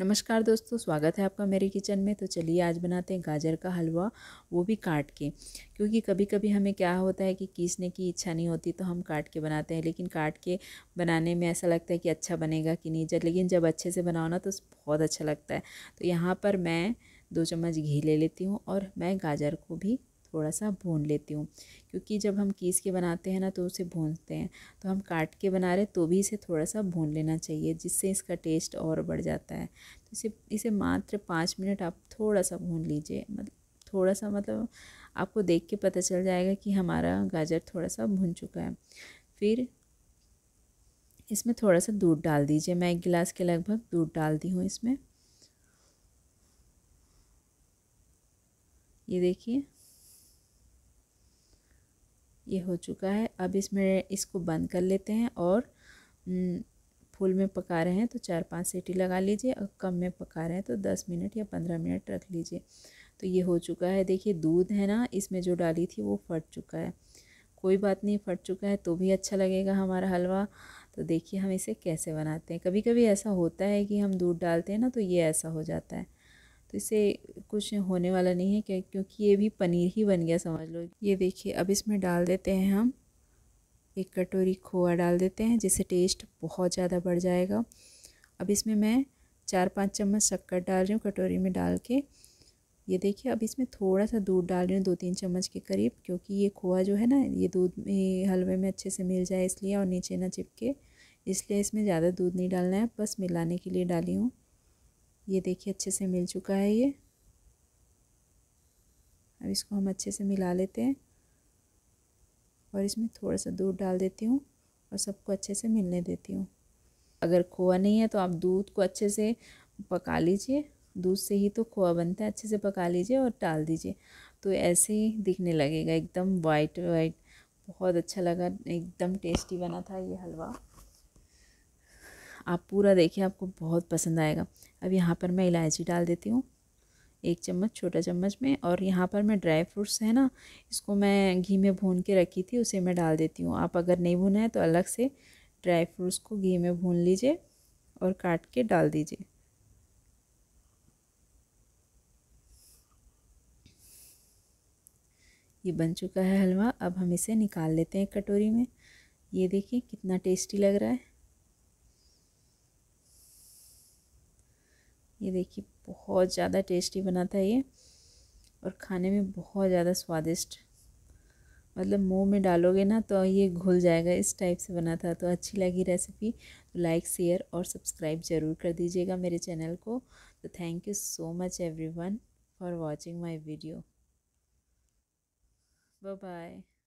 नमस्कार दोस्तों स्वागत है आपका मेरे किचन में तो चलिए आज बनाते हैं गाजर का हलवा वो भी काट के क्योंकि कभी कभी हमें क्या होता है कि किसने की इच्छा नहीं होती तो हम काट के बनाते हैं लेकिन काट के बनाने में ऐसा लगता है कि अच्छा बनेगा कि नहीं जब लेकिन जब अच्छे से बनाओ ना तो बहुत अच्छा लगता है तो यहाँ पर मैं दो चम्मच घी ले लेती हूँ और मैं गाजर को भी थोड़ा सा भून लेती हूँ क्योंकि जब हम कीस के बनाते हैं ना तो उसे भूनते हैं तो हम काट के बना रहे तो भी इसे थोड़ा सा भून लेना चाहिए जिससे इसका टेस्ट और बढ़ जाता है तो इसे इसे मात्र पाँच मिनट आप थोड़ा सा भून लीजिए मतलब थोड़ा सा मतलब आपको देख के पता चल जाएगा कि हमारा गाजर थोड़ा सा भून चुका है फिर इसमें थोड़ा सा दूध डाल दीजिए मैं एक गिलास के लगभग दूध डाल दी हूँ इसमें ये देखिए ये हो चुका है अब इसमें इसको बंद कर लेते हैं और फूल में पका रहे हैं तो चार पांच सीटी लगा लीजिए और कम में पका रहे हैं तो दस मिनट या पंद्रह मिनट रख लीजिए तो ये हो चुका है देखिए दूध है ना इसमें जो डाली थी वो फट चुका है कोई बात नहीं फट चुका है तो भी अच्छा लगेगा हमारा हलवा तो देखिए हम इसे कैसे बनाते हैं कभी कभी ऐसा होता है कि हम दूध डालते हैं ना तो ये ऐसा हो जाता है तो इसे कुछ होने वाला नहीं है क्या क्योंकि ये भी पनीर ही बन गया समझ लो ये देखिए अब इसमें डाल देते हैं हम एक कटोरी खोआ डाल देते हैं जिससे टेस्ट बहुत ज़्यादा बढ़ जाएगा अब इसमें मैं चार पाँच चम्मच शक्कर डाल रही हूँ कटोरी में डाल के ये देखिए अब इसमें थोड़ा सा दूध डाल रही हूँ दो तीन चम्मच के करीब क्योंकि ये खोआ जो है ना ये दूध में हलवे में अच्छे से मिल जाए इसलिए और नीचे ना चिपके इसलिए इसमें ज़्यादा दूध नहीं डालना है बस मिलाने के लिए डाली हूँ ये देखिए अच्छे से मिल चुका है ये अब इसको हम अच्छे से मिला लेते हैं और इसमें थोड़ा सा दूध डाल देती हूँ और सबको अच्छे से मिलने देती हूँ अगर खोआ नहीं है तो आप दूध को अच्छे से पका लीजिए दूध से ही तो खोआ बनता है अच्छे से पका लीजिए और डाल दीजिए तो ऐसे ही दिखने लगेगा एकदम वाइट वाइट बहुत अच्छा लगा एकदम टेस्टी बना था ये हलवा आप पूरा देखिए आपको बहुत पसंद आएगा अब यहाँ पर मैं इलायची डाल देती हूँ एक चम्मच छोटा चम्मच में और यहाँ पर मैं ड्राई फ्रूट्स है ना इसको मैं घी में भून के रखी थी उसे मैं डाल देती हूँ आप अगर नहीं भुना है तो अलग से ड्राई फ्रूट्स को घी में भून लीजिए और काट के डाल दीजिए ये बन चुका है हलवा अब हम इसे निकाल लेते हैं कटोरी में ये देखिए कितना टेस्टी लग रहा है ये देखिए बहुत ज़्यादा टेस्टी बना था ये और खाने में बहुत ज़्यादा स्वादिष्ट मतलब मुंह में डालोगे ना तो ये घुल जाएगा इस टाइप से बना था तो अच्छी लगी रेसिपी तो लाइक शेयर और सब्सक्राइब ज़रूर कर दीजिएगा मेरे चैनल को तो thank you so much everyone for watching my video bye bye